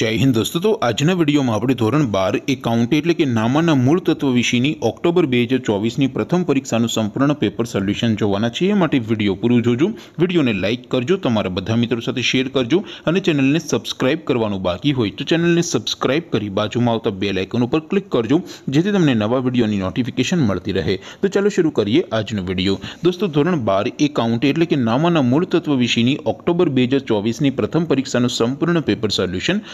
જય હિન્દ દોસ્તો તો આજના વિડીયોમાં આપણે ધોરણ બાર એકાઉન્ટ એટલે કે નામાના મૂળ તત્વ વિશેની ઓક્ટોબર બે હજાર ચોવીસની પ્રથમ પરીક્ષાનું સંપૂર્ણ પેપર સોલ્યુશન જોવાના છે એ માટે વિડીયો પૂરું જોજો વિડીયોને લાઇક કરજો તમારા બધા મિત્રો સાથે શેર કરજો અને ચેનલને સબસ્ક્રાઇબ કરવાનું બાકી હોય તો ચેનલને સબસ્ક્રાઇબ કરી બાજુમાં આવતા બે લાઇકન ઉપર ક્લિક કરજો જેથી તમને નવા વિડીયોની નોટિફિકેશન મળતી રહે તો ચાલો શરૂ કરીએ આજનો વિડીયો દોસ્તો ધોરણ બાર એકાઉન્ટ એટલે કે નામાના મૂળ તત્વ વિશેની ઓક્ટોબર બે હજાર ચોવીસની પ્રથમ પરીક્ષાનું સંપૂર્ણ પેપર સોલ્યુશન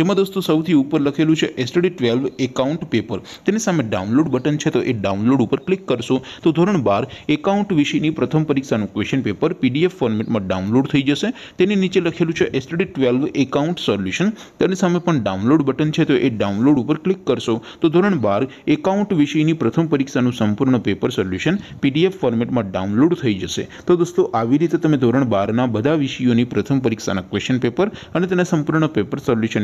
જેમાં દોસ્તો સૌથી ઉપર લખેલું છે એસટડી ટ્વેલ્વ એકાઉન્ટ પેપર તેની સામે ડાઉનલોડ બટન છે તો એ ડાઉનલોડ ઉપર ક્લિક કરશો તો ધોરણ બાર એકાઉન્ટ વિશેની પ્રથમ પરીક્ષાનું ક્વેશ્ચન પેપર પીડીએફ ફોર્મેટમાં ડાઉનલોડ થઈ જશે તેની નીચે લખેલું છે એસટડી ટ્વેલ્વ એકાઉન્ટ સોલ્યુશન તેની સામે પણ ડાઉનલોડ બટન છે તો એ ડાઉનલોડ ઉપર ક્લિક કરશો તો ધોરણ બાર એકાઉન્ટ વિષયની પ્રથમ પરીક્ષાનું સંપૂર્ણ પેપર સોલ્યુશન પીડીએફ ફોર્મેટમાં ડાઉનલોડ થઈ જશે તો દોસ્તો આવી રીતે તમે ધોરણ બારના બધા વિષયોની પ્રથમ પરીક્ષાના ક્વેશ્ચન પેપર અને તેના સંપૂર્ણ પેપર સોલ્યુશન